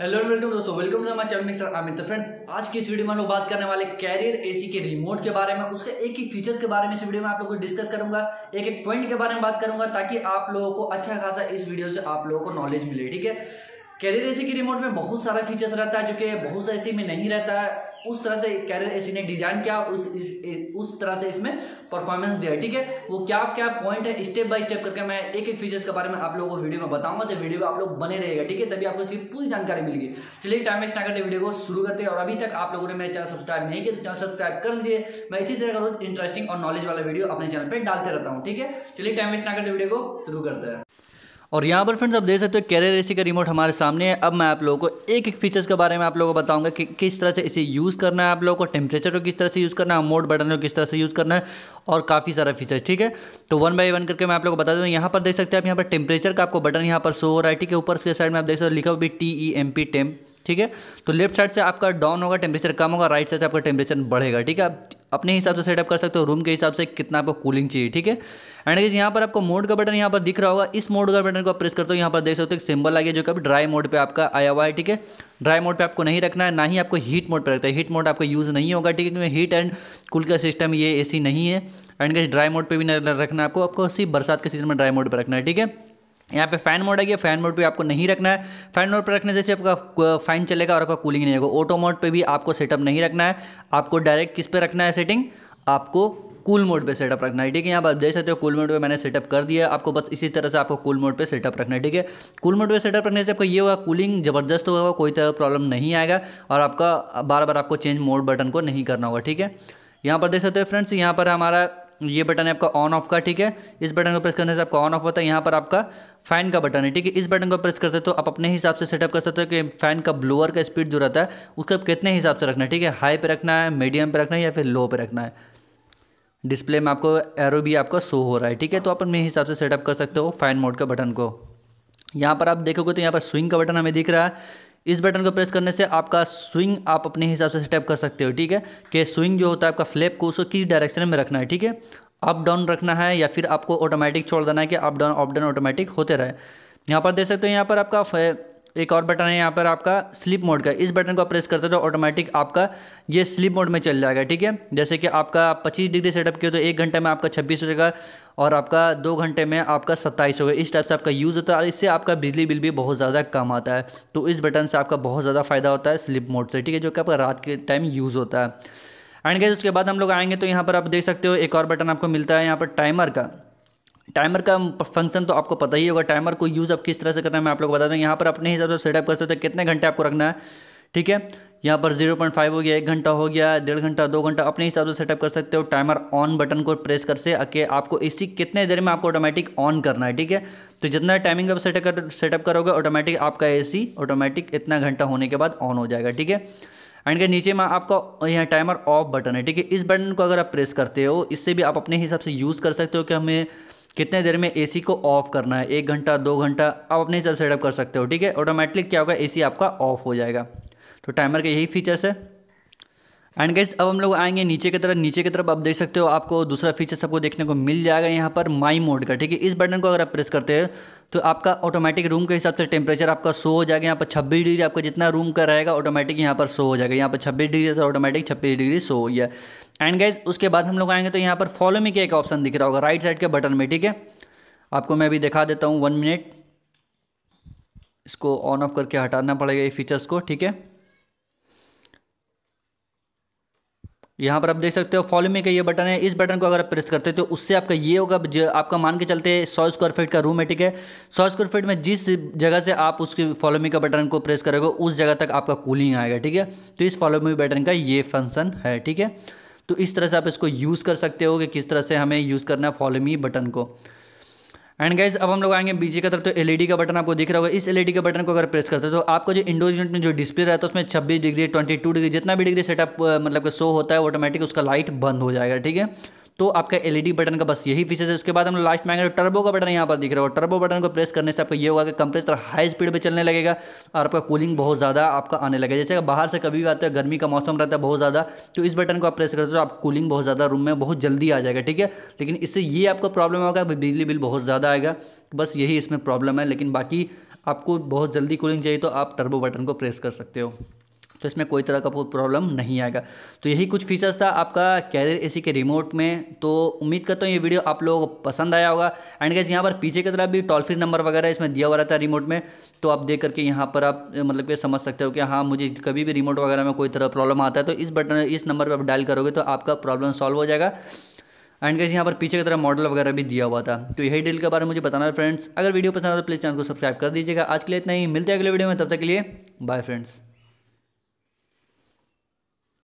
hello welcome दोस्तों welcome to my channel mister Amit friends आज की इस वीडियो में हम लोग बात करने वाले कैरियर एसी के रिमोट के बारे में उसके एक ही फीचर्स के बारे में इस वीडियो में आप लोगों को डिस्कस करूंगा एक एक पॉइंट के बारे में बात करूंगा ताकि आप लोगों को अच्छा खासा इस वीडियो से आप लोगों को नॉलेज मिले ठीक है कैरियर एसी के रिमोट में बहुत सारा फीचर्स रहता है जो कि बहुत सा एसी में नहीं रहता है उस तरह से कैरियर एसी ने डिजाइन किया उस इस, उस तरह से इसमें परफॉर्मेंस दिया ठीक है वो क्या क्या पॉइंट है स्टेप बाय स्टेप करके मैं एक एक फीचर्स के बारे में आप लोगों को वीडियो में बताऊंगा तो वीडियो आप लोग बने रहेगा ठीक है तभी आपको इसकी पूरी जानकारी मिलेगी चलिए टाइम वेस्ट ना करते वीडियो को शुरू करते हैं और अभी तक आप लोगों ने मेरे चैनल सब्सक्राइब नहीं किया तो चैनल सब्सक्राइब कर लीजिए मैं इसी तरह का रोज इंटरेस्टिंग और नॉलेज वाला वीडियो अपने चैनल पर डालते रहता हूँ ठीक है चलिए टाइम वेस्ट ना करते वीडियो को शुरू करते हैं और यहाँ पर फ्रेंड्स आप देख सकते हो कैरियर एसी का रिमोट हमारे सामने है अब मैं आप लोगों को एक एक फीचर्स के बारे में आप लोगों को बताऊंगा कि किस तरह से इसे यूज़ करना है आप लोगों को टेम्परेचर को किस तरह से यूज़ करना है मोड बटन को किस तरह से यूज़ करना है और काफ़ी सारा फीचर्स ठीक है तो वन बाई वन करके मैं आप लोगों को बता दूँ यहाँ पर देख सकते हैं आप यहाँ पर टेम्परेचर का आपको बटन यहाँ पर सो हो रहा है ठीक है ऊपर के साइड में आप देख सकते हो लिखा हुआ भी T E M P temp ठीक है तो लेफ्ट साइड से आपका डाउन होगा टेम्परेचर कम होगा राइट साइड से आपका टेम्परेचर बढ़ेगा ठीक है अपने हिसाब से सेटअप कर सकते हो रूम के हिसाब से कितना आपको कूलिंग चाहिए ठीक है एंड गाइज यहाँ पर आपको मोड का बटन यहाँ पर दिख रहा होगा इस मोड का बटन को आप प्रेस करते हो यहाँ पर देख सकते हो एक सिंबल आ गया जो कि ड्राई मोड पे आपका आया हुआ है ठीक है ड्राई मोड पे आपको नहीं रखना है ना ही आपको हीट मोड पर रखता है हीट मोड आपका यूज़ नहीं होगा ठीक है क्योंकि हीट एंड कूल का सिस्टम ये सी नहीं है एंड गाइज ड्राई मोड पर भी नहीं रखना आपको आपको सिर्फ बरसात के सीजन में ड्राई मोड पर रखना है ठीक है यहाँ पे फैन मोड आ गया फैन मोड पे आपको नहीं रखना है फैन मोड पे रखने से आपका फैन चलेगा और आपका कूलिंग नहीं होगा ऑटो मोड पे भी आपको सेटअप नहीं रखना है आपको डायरेक्ट किस पे रखना है सेटिंग आपको कूल मोड पे सेटअप रखना है ठीक है यहाँ आप देख सकते हो कूल मोड पे मैंने सेटअप कर दिया आपको बस इसी तरह से आपको कूल मोड पे सेटअप रखना है ठीक है कूल मोड पे सेटअप रखने से आपका ये होगा कूलिंग जबरदस्त होगा कोई तरह प्रॉब्लम नहीं आएगा और आपका बार बार आपको चेंज मोड बटन को नहीं करना होगा ठीक है यहाँ पर देख सकते हो फ्रेंड्स यहाँ पर हमारा ये बटन है आपका ऑन ऑफ का ठीक है इस बटन को प्रेस करने से आपका ऑन ऑफ होता है यहाँ पर आपका फैन का बटन है ठीक है इस बटन को प्रेस करते तो आप अपने हिसाब से सेटअप कर सकते हो कि फैन का ब्लोअर का स्पीड जो रहता है उसका कितने हिसाब से रखना है ठीक है हाई पे रखना है मीडियम पे रखना है या फिर लो पे रखना है डिस्प्ले में आपको एरो भी आपका शो हो रहा है ठीक है तो आप अपने हिसाब से सेटअप कर सकते हो फैन मोड का बटन को यहाँ पर आप देखोगे तो यहाँ पर स्विंग का बटन हमें दिख रहा है इस बटन को प्रेस करने से आपका स्विंग आप अपने हिसाब से स्टेप कर सकते हो ठीक है कि स्विंग जो होता है आपका फ्लैप को उसको किस डायरेक्शन में रखना है ठीक है अप डाउन रखना है या फिर आपको ऑटोमेटिक छोड़ देना है कि up down up down automatic होते रहे यहाँ पर देख सकते हो यहाँ पर आपका एक और बटन है यहाँ पर आपका स्लिप मोड का इस बटन को आप प्रेस करते हो तो ऑटोमेटिक आपका ये स्लिप मोड में चल जाएगा ठीक है जैसे कि आपका पच्चीस डिग्री सेटअप किया तो एक घंटे में आपका छब्बीस हो जाएगा और आपका दो घंटे में आपका सत्ताईस गया इस टाइप से आपका यूज़ होता है और इससे आपका बिजली बिल भी बहुत ज़्यादा कम आता है तो इस बटन से आपका बहुत ज़्यादा फ़ायदा होता है स्लिप मोड से ठीक है जो कि आपका रात के टाइम यूज़ होता है एंड गैस उसके बाद हम लोग आएंगे तो यहाँ पर आप देख सकते हो एक और बटन आपको मिलता है यहाँ पर टाइमर का टाइमर का फंक्शन तो आपको पता ही होगा टाइमर को यूज़ आप किस तरह से करना है मैं आप लोग बता दूँ यहाँ पर अपने हिसाब से सेटअप कर सकते हो कितने घंटे आपको रखना है ठीक है यहाँ पर जीरो पॉइंट फाइव हो गया एक घंटा हो गया डेढ़ घंटा दो घंटा अपने हिसाब से सेटअप कर सकते हो टाइमर ऑन बटन को प्रेस कर से अके आपको इसी कितने देर में आपको ऑटोमेटिक ऑन करना है ठीक है तो जितना टाइमिंग आप सेटअप कर सेटअप करोगे ऑटोमेटिक आपका सी ऑटोमेटिक इतना घंटा होने के बाद ऑन हो जाएगा ठीक है एंड के नीचे में आपका यहाँ टाइमर ऑफ बटन है ठीक है इस बटन को अगर आप प्रेस करते हो इससे भी आप अपने हिसाब से यूज़ कर सकते हो कि हमें कितने देर में एसी को ऑफ़ करना है एक घंटा दो घंटा आप अपने हिसाब से सेटअप कर सकते हो ठीक है ऑटोमेटिक क्या होगा एसी आपका ऑफ़ हो जाएगा तो टाइमर के यही फीचर्स है एंड गेस अब हम लोग आएंगे नीचे की तरफ नीचे की तरफ आप देख सकते हो आपको दूसरा फीचर सबको देखने को मिल जाएगा यहाँ पर माई मोड का ठीक है इस बटन को अगर आप प्रेस करते हैं तो आपका ऑटोमेटिक रूम के हिसाब से टेम्परेचर आपका शो हो जाएगा यहाँ पर छब्बीस डिग्री आपका जितना रूम का रहेगा ऑटोमेटिक यहाँ पर शो हो जाएगा यहाँ पर छब्बीस डिग्री तो ऑटोमेटिक छब्बीस डिग्री शो हो गया एंड गाइज उसके बाद हम लोग आएंगे तो यहाँ पर फॉलो मी के एक ऑप्शन दिख रहा होगा राइट साइड के बटन में ठीक है आपको मैं अभी दिखा देता हूँ वन मिनट इसको ऑन ऑफ करके हटाना पड़ेगा ये फीचर्स को ठीक है यहाँ पर आप देख सकते हो फॉलो मी का ये बटन है इस बटन को अगर आप प्रेस करते हो तो उससे आपका ये होगा जो आपका मान के चलते सौ स्क्वायर फीट का रूम है ठीक है सौ स्क्वायर फीट में जिस जगह से आप उसके फॉलो मी का बटन को प्रेस करेगा उस जगह तक आपका कूलिंग आएगा ठीक है तो इस फॉलो मी बटन का ये फंक्शन है ठीक है तो इस तरह से आप इसको यूज़ कर सकते हो कि किस तरह से हमें यूज़ करना है फॉलो मी बटन को एंड गाइज अब हम लोग आएंगे बीजे की तरफ तो एल e का बटन आपको दिख रहा होगा इस एल का बटन को अगर प्रेस करते हो तो आपको जो इंडोर यूनिट में जो डिस्प्ले रहता है उसमें 26 डिग्री 22 डिग्री जितना भी डिग्री सेटअप मतलब कि शो होता है ऑटोमेटिक उसका लाइट बंद हो जाएगा ठीक है तो आपका एलईडी e बटन का बस यही फीचर है उसके बाद हम लास्ट में आएंगे टर्बो का बटन यहाँ पर दिख रहा हो टर्बो बटन को प्रेस करने से आपको ये होगा कि कंप्रेसर हाई स्पीड पर चलने लगेगा और आपका कूलिंग बहुत ज़्यादा आपका आने लगेगा जैसे बाहर से कभी भी आते है गर्मी का मौसम रहता है बहुत ज़्यादा तो इस बटन को आप प्रेस करते हो तो आप कूलिंग बहुत ज़्यादा रूम में बहुत जल्दी आ जाएगा ठीक है लेकिन इससे ये आपको प्रॉब्लम होगा बिजली बिल बहुत ज़्यादा आएगा बस यही इसमें प्रॉब्लम है लेकिन बाकी आपको बहुत जल्दी कूलिंग चाहिए तो आप टर्बो बटन को प्रेस कर सकते हो तो इसमें कोई तरह का प्रॉब्लम नहीं आएगा तो यही कुछ फीचर्स था आपका कैरियर एसी के रिमोट में तो उम्मीद करता हूँ ये वीडियो आप लोगों को पसंद आया होगा एंड गैस यहाँ पर पीछे की तरफ भी टोल फ्री नंबर वगैरह इसमें दिया हुआ रहता है रिमोट में तो आप देख करके यहाँ पर आप मतलब कि समझ सकते हो कि हाँ मुझे कभी भी रिमोट वगैरह में कोई तरह प्रॉब्लम आता है तो इस बटन इस नंबर पर आप डायल करोगे तो आपका प्रॉब्लम सॉल्व हो जाएगा एंड गैस यहाँ पर पीछे की तरफ मॉडल वगैरह भी दिया हुआ था तो यही डील के बारे में मुझे बताना है फ्रेंड्स अगर वीडियो पसंद आता तो प्लीज़ चैनल को सब्सक्राइब कर दीजिएगा आज के लिए इतना ही मिलते हैं अगले वीडियो में तब तक के लिए बाय फ्रेंड्स